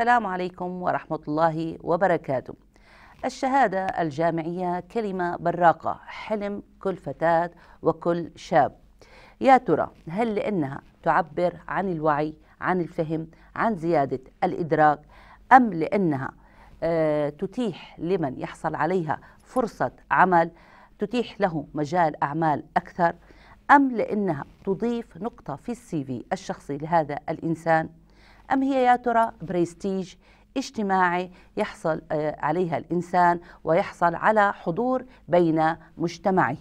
السلام عليكم ورحمة الله وبركاته الشهادة الجامعية كلمة براقة حلم كل فتاة وكل شاب يا ترى هل لأنها تعبر عن الوعي عن الفهم عن زيادة الإدراك أم لأنها آه، تتيح لمن يحصل عليها فرصة عمل تتيح له مجال أعمال أكثر أم لأنها تضيف نقطة في السي في الشخصي لهذا الإنسان أم هي يا ترى بريستيج اجتماعي يحصل آه، عليها الإنسان ويحصل على حضور بين مجتمعه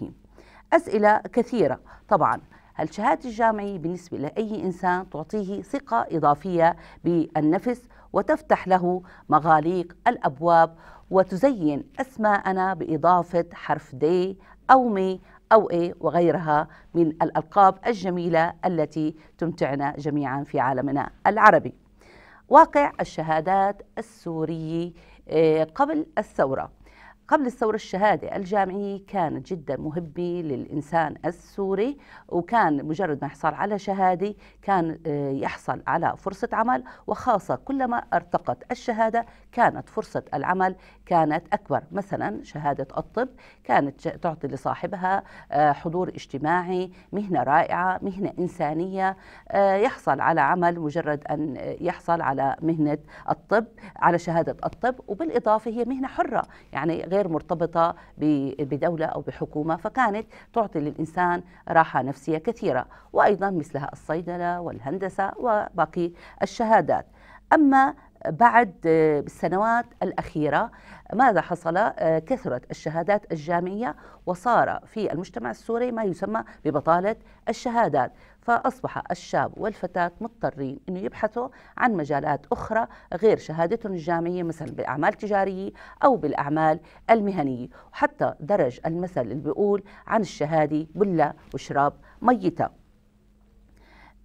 أسئلة كثيرة طبعا هل شهادة الجامعي بالنسبة لأي إنسان تعطيه ثقة إضافية بالنفس وتفتح له مغاليق الأبواب وتزين أسماءنا بإضافة حرف دي أو مي أو إيه وغيرها من الألقاب الجميلة التي تمتعنا جميعا في عالمنا العربي واقع الشهادات السوري آه، قبل الثورة قبل الثورة الشهادة الجامعية كانت جدا مهبة للإنسان السوري وكان مجرد ما يحصل على شهادة كان آه، يحصل على فرصة عمل وخاصة كلما ارتقت الشهادة كانت فرصة العمل كانت أكبر مثلا شهادة الطب كانت تعطي لصاحبها آه، حضور اجتماعي مهنة رائعة مهنة إنسانية آه، يحصل على عمل مجرد أن يحصل على مهنة الطب على شهادة الطب وبالإضافة هي مهنة حرة يعني غير مرتبطة بدولة أو بحكومة فكانت تعطي للإنسان راحة نفسية كثيرة وأيضا مثلها الصيدلة والهندسة وباقي الشهادات أما بعد آه، بالسنوات الأخيرة ماذا حصل؟ آه، كثرت الشهادات الجامعية وصار في المجتمع السوري ما يسمى ببطالة الشهادات فأصبح الشاب والفتاة مضطرين أنه يبحثوا عن مجالات أخرى غير شهادتهم الجامعية مثلا بالأعمال التجارية أو بالأعمال المهنية وحتى درج المثل اللي بيقول عن الشهادة بلة وشراب ميتة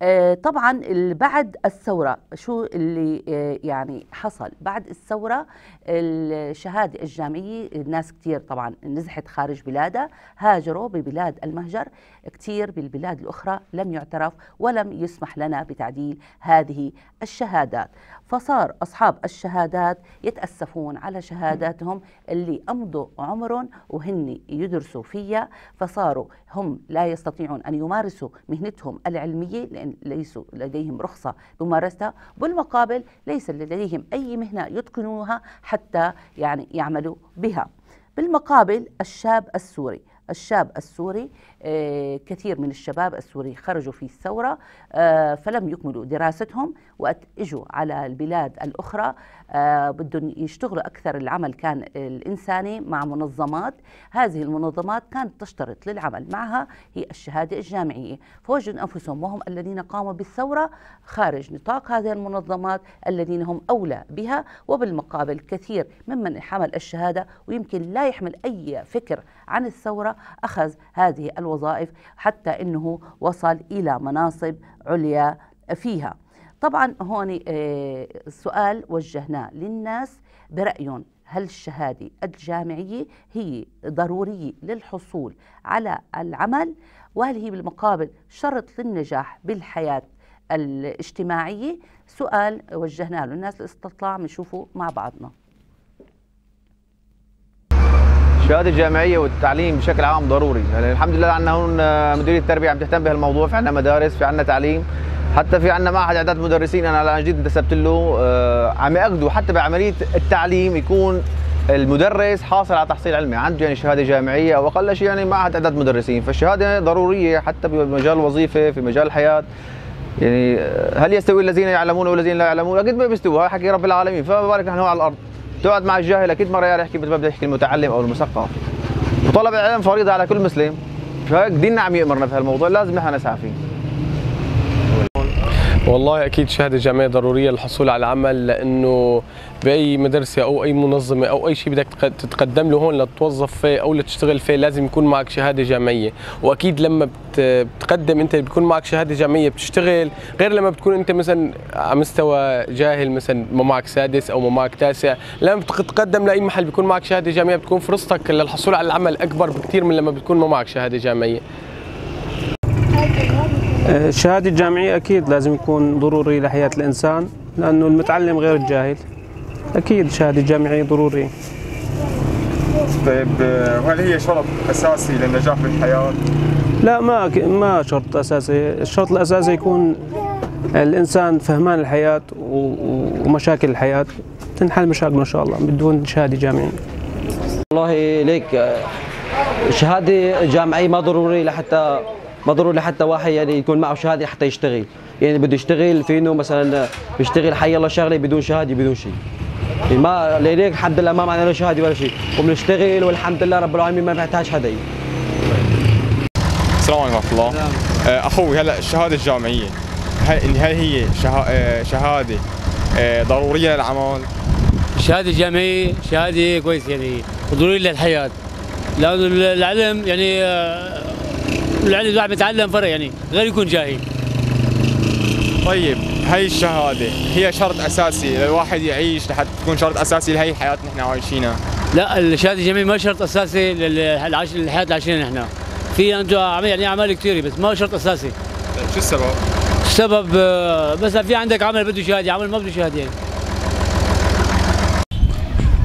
آه، طبعا بعد الثورة شو اللي آه، يعني حصل بعد الثورة الشهادة الجامعية الناس كتير طبعا نزحت خارج بلادها هاجروا ببلاد المهجر كتير بالبلاد الأخرى لم يعترف ولم يسمح لنا بتعديل هذه الشهادات فصار أصحاب الشهادات يتأسفون على شهاداتهم اللي أمضوا عمرهم وهن يدرسوا فيها فصاروا هم لا يستطيعون أن يمارسوا مهنتهم العلمية لأن مهن ليس لديهم رخصة بممارستها بالمقابل ليس لديهم أي مهنة يتقنوها حتى يعني يعملوا بها بالمقابل الشاب السوري الشاب السوري آه، كثير من الشباب السوري خرجوا في الثورة آه، فلم يكملوا دراستهم وإجوا على البلاد الأخرى آه، بدهم يشتغلوا أكثر العمل كان الإنساني مع منظمات هذه المنظمات كانت تشترط للعمل معها هي الشهادة الجامعية فوجدوا أنفسهم وهم الذين قاموا بالثورة خارج نطاق هذه المنظمات الذين هم أولى بها وبالمقابل كثير ممن حمل الشهادة ويمكن لا يحمل أي فكر عن الثورة أخذ هذه الوظائف حتى أنه وصل إلى مناصب عليا فيها طبعا هون آه، سؤال وجهناه للناس برأيهم هل الشهادة الجامعية هي ضرورية للحصول على العمل وهل هي بالمقابل شرط للنجاح بالحياة الاجتماعية سؤال وجهناه للناس الاستطلاع بنشوفه مع بعضنا الشهادة الجامعيه والتعليم بشكل عام ضروري يعني الحمد لله عندنا هون آه، مديريه التربيه عم تهتم بهالموضوع في عندنا مدارس في عندنا تعليم حتى في عندنا معهد اعداد مدرسين انا الان جديد انتسبت له آه، عم ياكدوا حتى بعمليه التعليم يكون المدرس حاصل على تحصيل علمي عنده يعني شهاده جامعيه او اقل شيء يعني معهد اعداد مدرسين فالشهاده ضروريه حتى بمجال الوظيفه في مجال الحياه يعني آه، هل يستوي الذين يعلمون والذين لا يعلمون؟ اكيد ما بيستووا هذا حكي رب العالمين فما بالك نحن على الارض تقعد مع الجاهل اكيد مره رح يحكي مثل ما بده يحكي المتعلم او المثقف وطلب العلم فريضه على كل مسلم فهيك ديننا عم يامرنا بهالموضوع لازم نحن نسعى فيه والله اكيد شهاده جامعيه ضروريه للحصول على عمل لانه باي مدرسه او اي منظمه او اي شيء بدك تتقدم له هون لتتوظف فيه او لتشتغل فيه لازم يكون معك شهاده جامعيه واكيد لما بتقدم انت بيكون معك شهاده جامعيه بتشتغل غير لما بتكون انت مثلا على مستوى جاهل مثلا ما معك سادس او ما معك تاسع لما بتقدم لاي محل بيكون معك شهاده جامعيه بتكون فرصتك للحصول على العمل اكبر بكثير من لما بتكون ما معك شهاده جامعيه طيب، الشهادة آه، الجامعية أكيد لازم يكون ضروري لحياة الإنسان لأنه المتعلم غير الجاهل أكيد الشهادة الجامعية ضرورية طيب آه، وهل هي شرط أساسي للنجاح في الحياة؟ لا ما ما شرط أساسي، الشرط الأساسي يكون الإنسان فهمان الحياة ومشاكل الحياة تنحل مشاكله إن شاء الله بدون شهادة جامعية والله ليك آه، شهادة جامعية ما ضروري لحتى ما ضروري حتى واحد يعني يكون معه شهاده حتى يشتغل يعني بده يشتغل في انه مثلا بيشتغل حي الله شغله بدون شهاده بدون شيء يعني ما لهيك الحمد لله ما معنا لا شهاده ولا شيء وبنشتغل والحمد لله رب العالمين ما بنحتاج حدا السلام عليكم ورحمه الله آه، اخوي هلا الشهاده الجامعيه هل هي آه، شهاده آه، ضروريه للعمل؟ الشهاده الجامعيه شهاده كويسه يعني ضروريه للحياه لانه العلم يعني لعل الواحد متعلم فرق يعني غير يكون جاهل طيب هاي الشهاده هي شرط اساسي للواحد يعيش لحتى تكون شرط اساسي لهي الحياه اللي نحن عايشينها لا الشهاده الجامعيه ما شرط اساسي للحياه اللي عايشينها نحن في عندهم يعني اعمال كثيره بس ما شرط اساسي شو السبب؟ السبب مثلا آه، في عندك عمل بده شهاده عمل ما بده شهاده يعني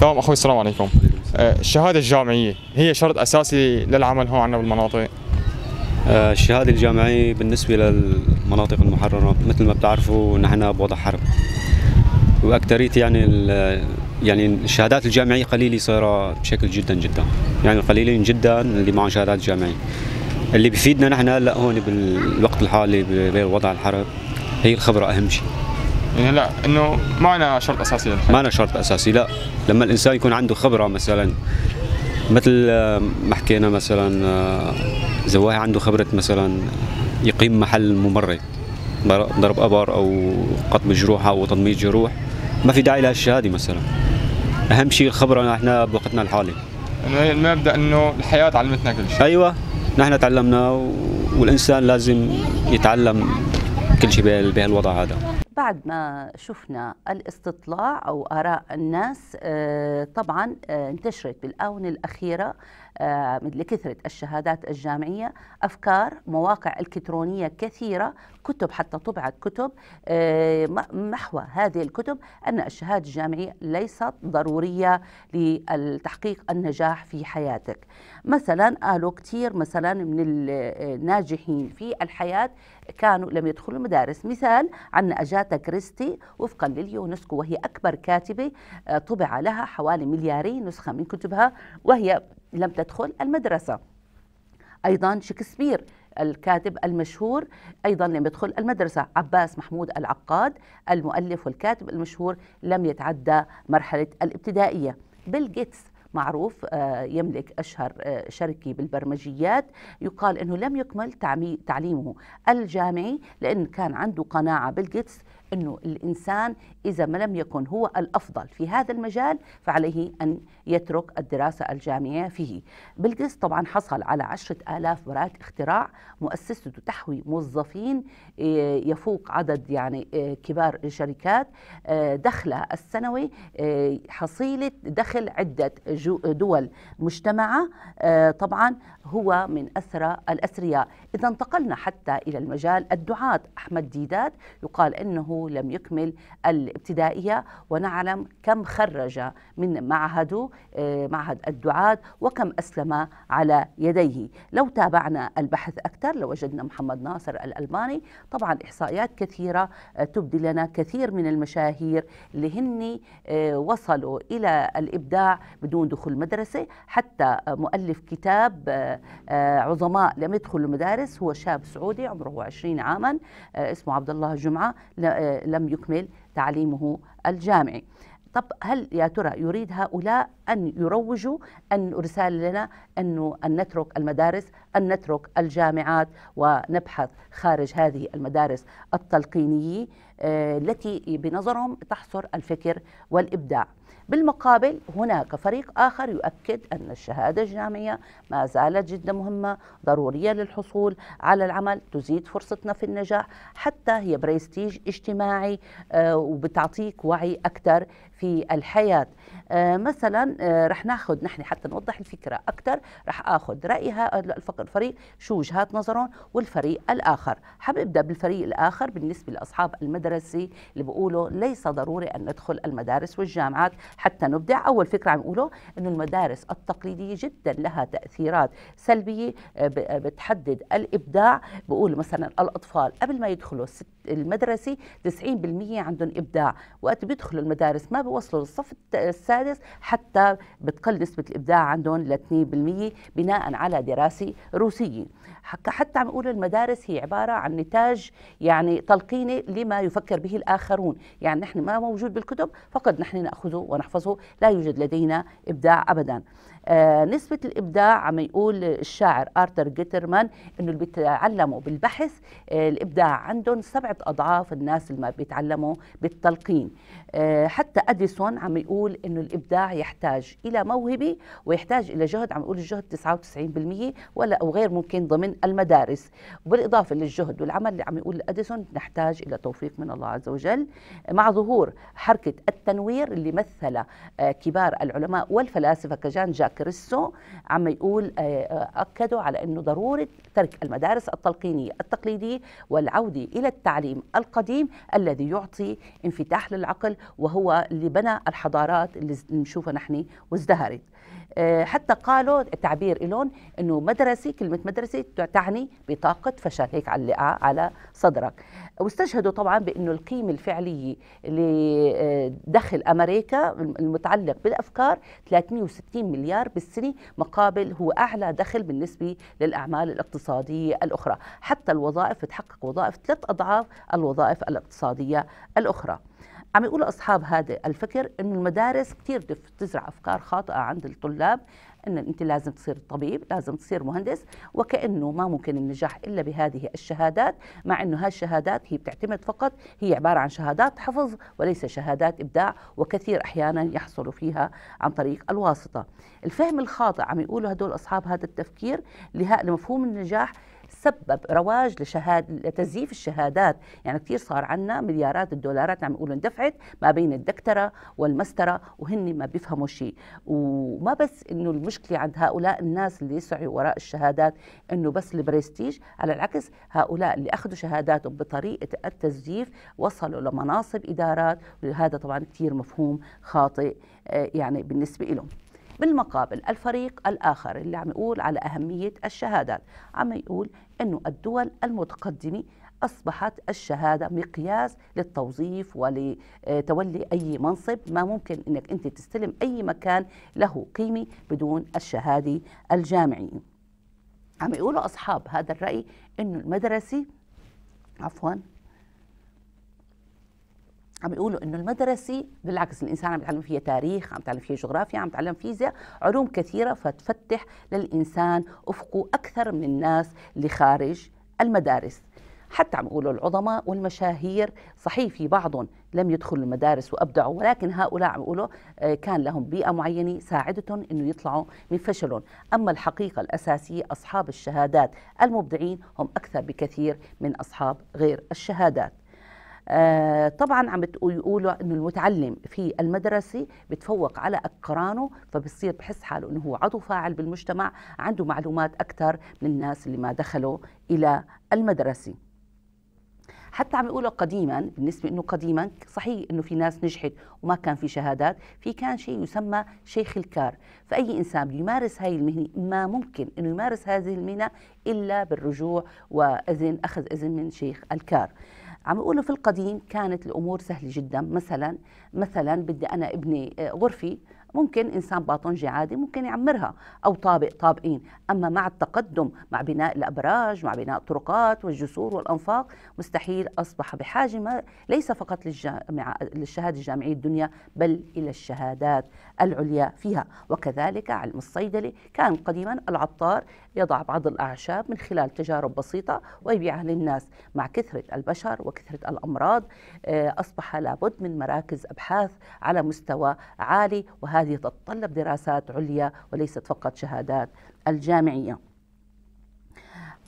تمام اخوي السلام عليكم آه، الشهاده الجامعيه هي شرط اساسي للعمل هون عندنا بالمناطق آه، الشهاده الجامعيه بالنسبه للمناطق المحرره مثل ما بتعرفوا نحن بوضع حرب واكثريه يعني يعني الشهادات الجامعيه قليله صايره بشكل جدا جدا يعني قليلين جدا اللي معهم شهادات جامعيه اللي بيفيدنا نحن هلا هون بالوقت الحالي بوضع الحرب هي الخبره اهم شيء يعني لا انه معنا شرط اساسي ما معنا شرط اساسي لا لما الانسان يكون عنده خبره مثلا مثل آه، ما حكينا مثلا آه، زواهي عنده خبره مثلا يقيم محل ممرض ضرب ابر او قطب جروح او تنميط جروح ما في داعي لهالشهاده مثلا اهم شيء الخبره نحن بوقتنا الحالي انه هي المبدا انه الحياه علمتنا كل شيء ايوه نحن تعلمنا والانسان لازم يتعلم كل شيء بهالوضع هذا بعد ما شفنا الاستطلاع أو آراء الناس آه، طبعا آه، انتشرت بالآونة الأخيرة آه، لكثرة الشهادات الجامعية أفكار مواقع إلكترونية كثيرة كتب حتى طبعت كتب آه، محو هذه الكتب أن الشهادة الجامعية ليست ضرورية لتحقيق النجاح في حياتك مثلا قالوا كثير مثلا من الناجحين في الحياة كانوا لم يدخلوا المدارس مثال عن أجاتا كريستي وفقا لليونسكو وهي أكبر كاتبة آه، طبع لها حوالي ملياري نسخة من كتبها وهي لم تدخل المدرسة أيضا شكسبير الكاتب المشهور أيضا لم يدخل المدرسة عباس محمود العقاد المؤلف والكاتب المشهور لم يتعدى مرحلة الابتدائية بيل جيتس معروف آه، يملك أشهر آه، شركة بالبرمجيات يقال أنه لم يكمل تعليمه الجامعي لأن كان عنده قناعة بيل جيتس أنه الإنسان إذا ما لم يكن هو الأفضل في هذا المجال فعليه أن يترك الدراسة الجامعية فيه بلجس طبعا حصل على عشرة آلاف براءة اختراع مؤسسته تحوي موظفين آه، يفوق عدد يعني آه، كبار الشركات آه، دخله السنوي حصيلة دخل عدة دول مجتمعة طبعا هو من أثرى الأثرياء إذا انتقلنا حتى إلى المجال الدعاة أحمد ديدات يقال أنه لم يكمل الابتدائية ونعلم كم خرج من معهده آه، معهد الدعاة وكم أسلم على يديه لو تابعنا البحث أكثر لوجدنا لو محمد ناصر الألباني طبعا إحصائيات كثيرة آه، تبدي لنا كثير من المشاهير اللي هن آه، وصلوا إلى الإبداع بدون دخول مدرسة حتى مؤلف كتاب عظماء لم يدخلوا المدارس هو شاب سعودي عمره 20 عاما اسمه عبد الله جمعة لم يكمل تعليمه الجامعي طب هل يا ترى يريد هؤلاء أن يروجوا أن رسالة لنا أنه أن نترك المدارس أن نترك الجامعات ونبحث خارج هذه المدارس التلقينية آه، التي بنظرهم تحصر الفكر والإبداع بالمقابل هناك فريق آخر يؤكد أن الشهادة الجامعية ما زالت جدا مهمة ضرورية للحصول على العمل تزيد فرصتنا في النجاح حتى هي بريستيج اجتماعي آه، وبتعطيك وعي أكثر في الحياة آه، مثلا آه، رح ناخذ نحن حتى نوضح الفكرة أكثر رح أخذ رأي الفريق شو وجهات نظرهم والفريق الآخر أبدأ بالفريق الآخر بالنسبة لأصحاب المدرسة اللي بقولوا ليس ضروري أن ندخل المدارس والجامعات حتى نبدع أول فكرة عم يقولوا أنه المدارس التقليدية جدا لها تأثيرات سلبية آه، بتحدد الإبداع بقول مثلا الأطفال قبل ما يدخلوا الست المدرسي 90% عندهم ابداع وقت بيدخلوا المدارس ما بيوصلوا للصف السادس حتى بتقل نسبه الابداع عندهم ل 2% بناء على دراسه روسيه حتى عم يقولوا المدارس هي عباره عن نتاج يعني تلقيني لما يفكر به الاخرون يعني نحن ما موجود بالكتب فقد نحن ناخذه ونحفظه لا يوجد لدينا ابداع ابدا آه نسبة الإبداع عم يقول الشاعر آرتر جيترمان إنه اللي بيتعلموا بالبحث آه الإبداع عندهم سبعة أضعاف الناس اللي ما بيتعلموا بالتلقين آه حتى أديسون عم يقول إنه الإبداع يحتاج إلى موهبة ويحتاج إلى جهد عم يقول الجهد 99% ولا أو غير ممكن ضمن المدارس وبالإضافة للجهد والعمل اللي عم يقول أديسون نحتاج إلى توفيق من الله عز وجل مع ظهور حركة التنوير اللي مثل آه، كبار العلماء والفلاسفة كجان جاك كريسو عم يقول آه، آه، أكدوا على أنه ضرورة ترك المدارس التلقينية التقليدية والعودة إلى التعليم القديم الذي يعطي انفتاح للعقل وهو اللي بنى الحضارات اللي بنشوفها نحن وازدهرت آه، حتى قالوا تعبير إلون أنه مدرسي كلمة مدرسي تعني بطاقة فشل هيك على على صدرك واستشهدوا طبعا بأنه القيمة الفعلية لدخل آه، أمريكا المتعلق بالأفكار 360 مليار بالسنة مقابل هو أعلى دخل بالنسبة للأعمال الاقتصادية الأخرى حتى الوظائف تحقق وظائف ثلاث أضعاف الوظائف الاقتصادية الأخرى عم يقول اصحاب هذا الفكر انه المدارس كثير بتزرع افكار خاطئه عند الطلاب ان انت لازم تصير طبيب لازم تصير مهندس وكانه ما ممكن النجاح الا بهذه الشهادات مع انه هالشهادات هي بتعتمد فقط هي عباره عن شهادات حفظ وليس شهادات ابداع وكثير احيانا يحصلوا فيها عن طريق الواسطه الفهم الخاطئ عم يقولوا هدول اصحاب هذا التفكير لمفهوم النجاح سبب رواج لشهاد لتزييف الشهادات يعني كثير صار عنا مليارات الدولارات عم يقولوا اندفعت ما بين الدكتره والمستره وهن ما بيفهموا شيء وما بس انه المشكله عند هؤلاء الناس اللي يسعوا وراء الشهادات انه بس البرستيج على العكس هؤلاء اللي اخذوا شهاداتهم بطريقه التزييف وصلوا لمناصب ادارات وهذا طبعا كثير مفهوم خاطئ آه، يعني بالنسبه لهم بالمقابل الفريق الآخر اللي عم يقول على أهمية الشهادات عم يقول أنه الدول المتقدمة أصبحت الشهادة مقياس للتوظيف ولتولي أي منصب ما ممكن أنك أنت تستلم أي مكان له قيمة بدون الشهادة الجامعية عم يقولوا أصحاب هذا الرأي أنه المدرسة عفواً عم يقولوا انه المدرسي بالعكس الانسان عم يتعلم فيها تاريخ عم يتعلم فيها جغرافيا عم يتعلم فيزياء علوم كثيره فتفتح للانسان افقه اكثر من الناس اللي خارج المدارس حتى عم يقولوا العظماء والمشاهير صحيح في بعضهم لم يدخلوا المدارس وابدعوا ولكن هؤلاء عم يقولوا آه، كان لهم بيئه معينه ساعدتهم انه يطلعوا من فشلهم، اما الحقيقه الاساسيه اصحاب الشهادات المبدعين هم اكثر بكثير من اصحاب غير الشهادات. آه طبعا عم يقولوا انه المتعلم في المدرسه بتفوق على اقرانه فبصير بحس حاله انه هو عضو فاعل بالمجتمع عنده معلومات اكثر من الناس اللي ما دخلوا الى المدرسه حتى عم يقولوا قديما بالنسبه انه قديما صحيح انه في ناس نجحت وما كان في شهادات في كان شيء يسمى شيخ الكار فاي انسان بيمارس يمارس هاي المهنه ما ممكن انه يمارس هذه المهنه الا بالرجوع واذن اخذ اذن من شيخ الكار عم يقولوا في القديم كانت الامور سهله جدا مثلا مثلا بدي انا ابني آه، غرفي ممكن انسان باطنجي عادي ممكن يعمرها او طابق طابقين اما مع التقدم مع بناء الابراج مع بناء الطرقات والجسور والانفاق مستحيل اصبح بحاجه ما ليس فقط للجامعه للشهاده الجامعيه الدنيا بل الى الشهادات العليا فيها وكذلك علم الصيدلة كان قديما العطار يضع بعض الأعشاب من خلال تجارب بسيطة ويبيعها للناس مع كثرة البشر وكثرة الأمراض آه، أصبح لابد من مراكز أبحاث على مستوى عالي وهذه تتطلب دراسات عليا وليست فقط شهادات الجامعية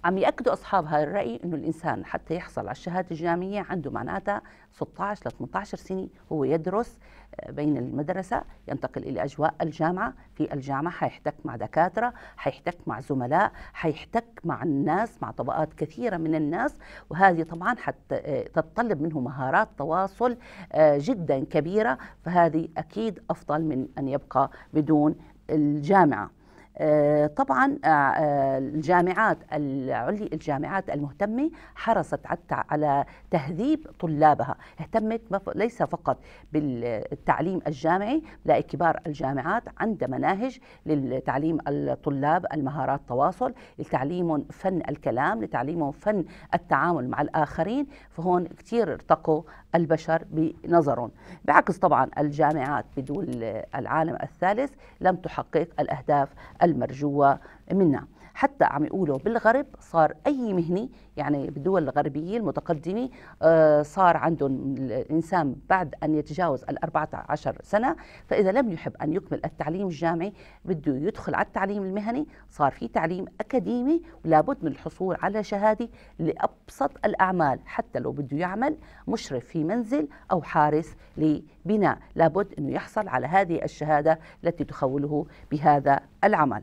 عم ياكدوا اصحاب هذا الراي انه الانسان حتى يحصل على الشهاده الجامعيه عنده معناتها 16 ل 18 سنه هو يدرس آه، بين المدرسه ينتقل الى اجواء الجامعه في الجامعه حيحتك مع دكاتره حيحتك مع زملاء حيحتك مع الناس مع طبقات كثيره من الناس وهذه طبعا حتى آه، تتطلب منه مهارات تواصل آه، جدا كبيره فهذه اكيد افضل من ان يبقى بدون الجامعه آه، طبعا آه، آه، الجامعات العليا الجامعات المهتمه حرصت على تهذيب طلابها اهتمت ليس فقط بالتعليم الجامعي لا كبار الجامعات عندها مناهج لتعليم الطلاب المهارات التواصل لتعليم فن الكلام لتعليم فن التعامل مع الاخرين فهون كثير ارتقوا البشر بنظرهم بعكس طبعا الجامعات بدول العالم الثالث لم تحقق الأهداف المرجوة منها حتى عم يقولوا بالغرب صار اي مهنه يعني بالدول الغربيه المتقدمه آه، صار عندهم الانسان بعد ان يتجاوز ال 14 سنه فاذا لم يحب ان يكمل التعليم الجامعي بده يدخل على التعليم المهني صار في تعليم اكاديمي ولابد من الحصول على شهاده لابسط الاعمال حتى لو بده يعمل مشرف في منزل او حارس لبناء لابد انه يحصل على هذه الشهاده التي تخوله بهذا العمل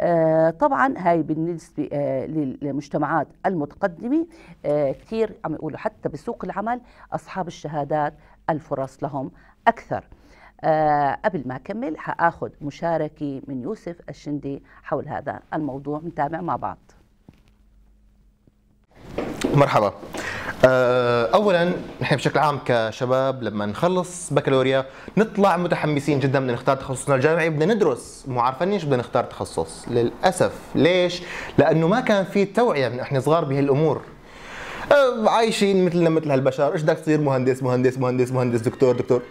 آه، طبعا هاي بالنسبة آه، للمجتمعات المتقدمة آه، كثير عم يقولوا حتى بسوق العمل أصحاب الشهادات الفرص لهم أكثر قبل ما أكمل هأخذ مشاركة من يوسف الشندي حول هذا الموضوع نتابع مع بعض مرحبا آه، اولا نحن بشكل عام كشباب لما نخلص بكالوريا نطلع متحمسين جدا بدنا نختار تخصصنا الجامعي بدنا ندرس مو عارفين ليش بدنا نختار تخصص للاسف ليش لانه ما كان في توعيه من احنا صغار بهالامور آه، عايشين مثلنا مثل هالبشر ايش بدك تصير مهندس مهندس مهندس مهندس دكتور دكتور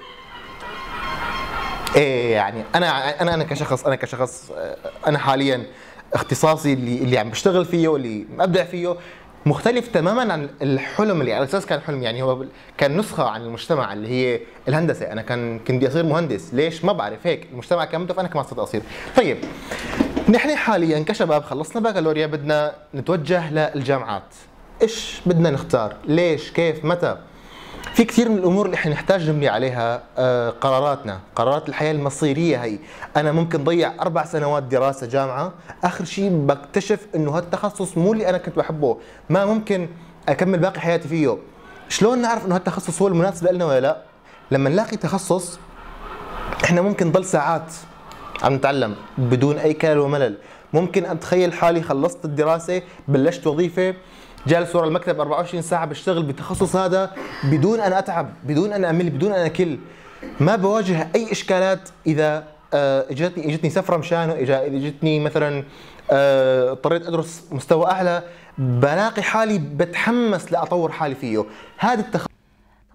ايه يعني انا انا انا كشخص انا كشخص آه، انا حاليا اختصاصي اللي اللي عم بشتغل فيه واللي مبدع فيه مختلف تماما عن الحلم اللي على اساس كان حلم يعني هو كان نسخه عن المجتمع اللي هي الهندسه انا كان كنت بدي اصير مهندس ليش ما بعرف هيك المجتمع كان بده فانا كمان صرت اصير طيب نحن حاليا كشباب خلصنا بكالوريا بدنا نتوجه للجامعات ايش بدنا نختار ليش كيف متى في كثير من الامور اللي حنحتاج نبني عليها آه، قراراتنا قرارات الحياه المصيريه هي انا ممكن ضيع اربع سنوات دراسه جامعه اخر شيء بكتشف انه هالتخصص مو اللي انا كنت بحبه ما ممكن اكمل باقي حياتي فيه شلون نعرف انه هالتخصص هو المناسب لنا ولا لا لما نلاقي تخصص احنا ممكن ضل ساعات عم نتعلم بدون اي كلل وملل ممكن اتخيل حالي خلصت الدراسه بلشت وظيفه جالس ورا المكتب 24 ساعه بشتغل بالتخصص هذا بدون ان اتعب بدون ان امل بدون ان اكل ما بواجه اي اشكالات اذا آه، اجتني اجتني سفره مشانه اذا اجتني مثلا آه، اضطريت ادرس مستوى اعلى بلاقي حالي بتحمس لاطور حالي فيه هذا التخصص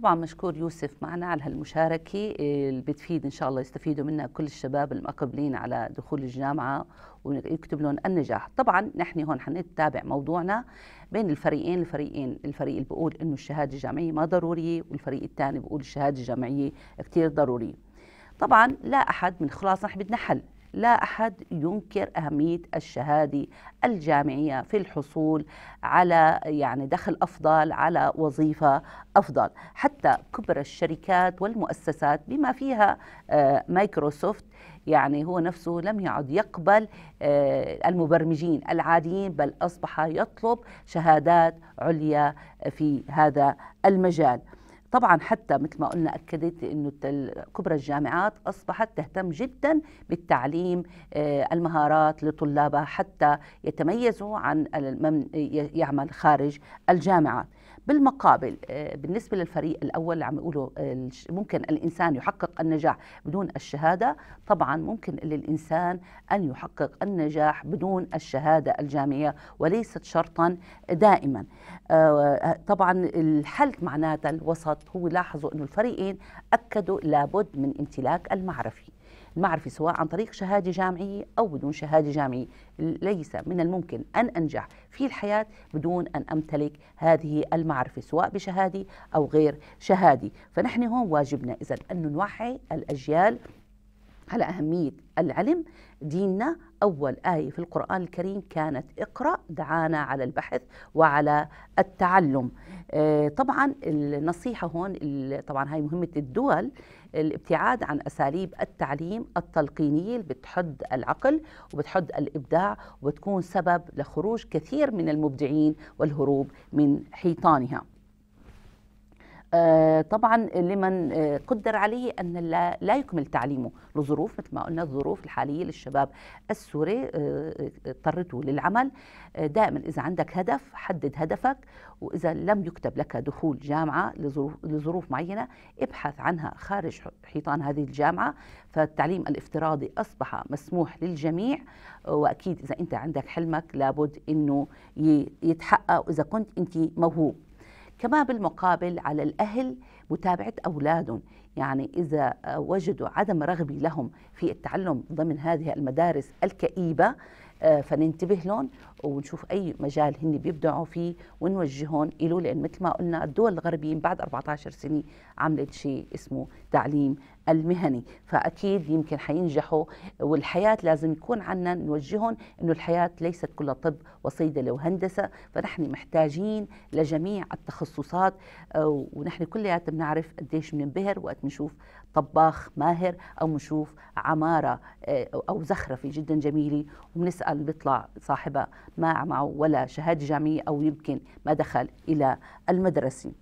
طبعا مشكور يوسف معنا على هالمشاركة آه، اللي بتفيد إن شاء الله يستفيدوا منها كل الشباب المقبلين على دخول الجامعة ويكتب لهم النجاح طبعا نحن هون حنتابع موضوعنا بين الفريقين الفريقين الفريق اللي بقول إنه الشهادة الجامعية ما ضرورية والفريق الثاني بقول الشهادة الجامعية كتير ضرورية طبعا لا أحد من خلاص نحن بدنا حل لا احد ينكر اهميه الشهاده الجامعيه في الحصول على يعني دخل افضل على وظيفه افضل حتى كبرى الشركات والمؤسسات بما فيها آه، مايكروسوفت يعني هو نفسه لم يعد يقبل آه، المبرمجين العاديين بل اصبح يطلب شهادات عليا في هذا المجال طبعا حتى مثل ما قلنا اكدت انه كبرى الجامعات اصبحت تهتم جدا بالتعليم آه، المهارات لطلابها حتى يتميزوا عن من يعمل خارج الجامعات بالمقابل آه، بالنسبة للفريق الأول اللي عم يقولوا آه، ممكن الإنسان يحقق النجاح بدون الشهادة طبعا ممكن للإنسان أن يحقق النجاح بدون الشهادة الجامعية وليست شرطا دائما آه، طبعا الحل معناتها الوسط هو لاحظوا انه الفريقين أكدوا لابد من امتلاك المعرفه المعرفي سواء عن طريق شهادة جامعية أو بدون شهادة جامعية ليس من الممكن أن أنجح في الحياة بدون أن أمتلك هذه المعرفة سواء بشهادة أو غير شهادة فنحن هون واجبنا إذا أن نوعي الأجيال على أهمية العلم ديننا أول آية في القرآن الكريم كانت اقرأ دعانا على البحث وعلى التعلم آه، طبعا النصيحة هون طبعا هاي مهمة الدول الابتعاد عن أساليب التعليم التلقينية اللي بتحد العقل وبتحد الإبداع وبتكون سبب لخروج كثير من المبدعين والهروب من حيطانها آه، طبعا لمن آه، قدر عليه أن لا يكمل تعليمه لظروف مثل ما قلنا الظروف الحالية للشباب السوري آه، اضطرته للعمل دائما إذا عندك هدف حدد هدفك وإذا لم يكتب لك دخول جامعة لظروف معينة ابحث عنها خارج حيطان هذه الجامعة فالتعليم الافتراضي أصبح مسموح للجميع وأكيد إذا أنت عندك حلمك لابد أنه يتحقق واذا كنت أنت موهوب كما بالمقابل على الأهل متابعة أولادهم يعني إذا وجدوا عدم رغبة لهم في التعلم ضمن هذه المدارس الكئيبة آه، فننتبه لهم ونشوف أي مجال هن بيبدعوا فيه ونوجههم إلو لأن مثل ما قلنا الدول الغربية بعد 14 سنة عملت شيء اسمه تعليم المهني فأكيد يمكن حينجحوا والحياة لازم يكون عنا نوجههم أنه الحياة ليست كلها طب وصيدلة وهندسة فنحن محتاجين لجميع التخصصات آه، ونحن كلياتنا بنعرف قديش بننبهر وقت بنشوف طباخ ماهر او بنشوف عماره آه، او زخرفه جدا جميله وبنسال بيطلع صاحبها ما معه ولا شهاده جامعيه او يمكن ما دخل الى المدرسه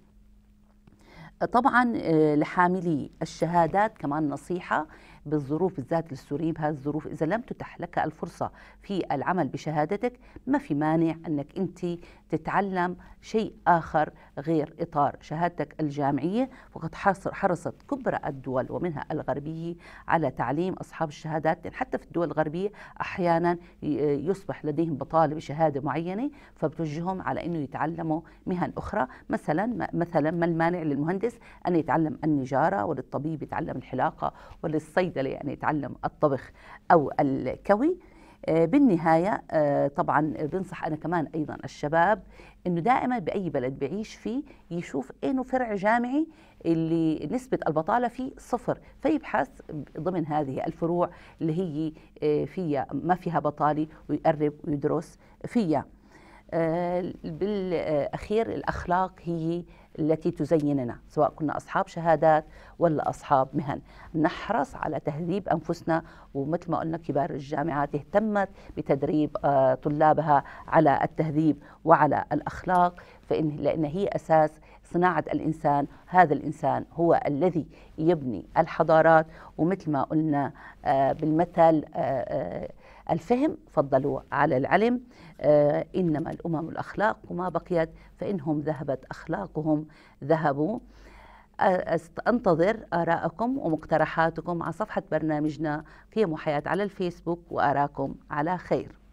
طبعا آه، لحاملي الشهادات كمان نصيحة بالظروف بالذات للسوريين بهذه الظروف إذا لم تتح لك الفرصة في العمل بشهادتك ما في مانع أنك أنت تتعلم شيء آخر غير إطار شهادتك الجامعية وقد حرصت كبرى الدول ومنها الغربية على تعليم أصحاب الشهادات حتى في الدول الغربية أحيانا يصبح لديهم بطالة بشهادة معينة فبتوجههم على أنه يتعلموا مهن أخرى مثلا مثلا ما المانع للمهندس أن يتعلم النجارة وللطبيب يتعلم الحلاقة وللصيد يقدر يعني يتعلم الطبخ أو الكوي آه، بالنهاية آه، طبعا بنصح أنا كمان أيضا الشباب أنه دائما بأي بلد بعيش فيه يشوف أنه فرع جامعي اللي نسبة البطالة فيه صفر فيبحث ضمن هذه الفروع اللي هي آه، فيها ما فيها بطالة ويقرب ويدرس فيها بالأخير الأخلاق هي التي تزيننا سواء كنا أصحاب شهادات ولا أصحاب مهن نحرص على تهذيب أنفسنا ومثل ما قلنا كبار الجامعات اهتمت بتدريب آه، طلابها على التهذيب وعلى الأخلاق فإن لأن هي أساس صناعة الإنسان هذا الإنسان هو الذي يبني الحضارات ومثل ما قلنا آه، بالمثل آه، الفهم فضلوا على العلم آه إنما الأمم الأخلاق ما بقيت فإنهم ذهبت أخلاقهم ذهبوا أنتظر آراءكم ومقترحاتكم على صفحة برنامجنا قيم وحياة على الفيسبوك وأراكم على خير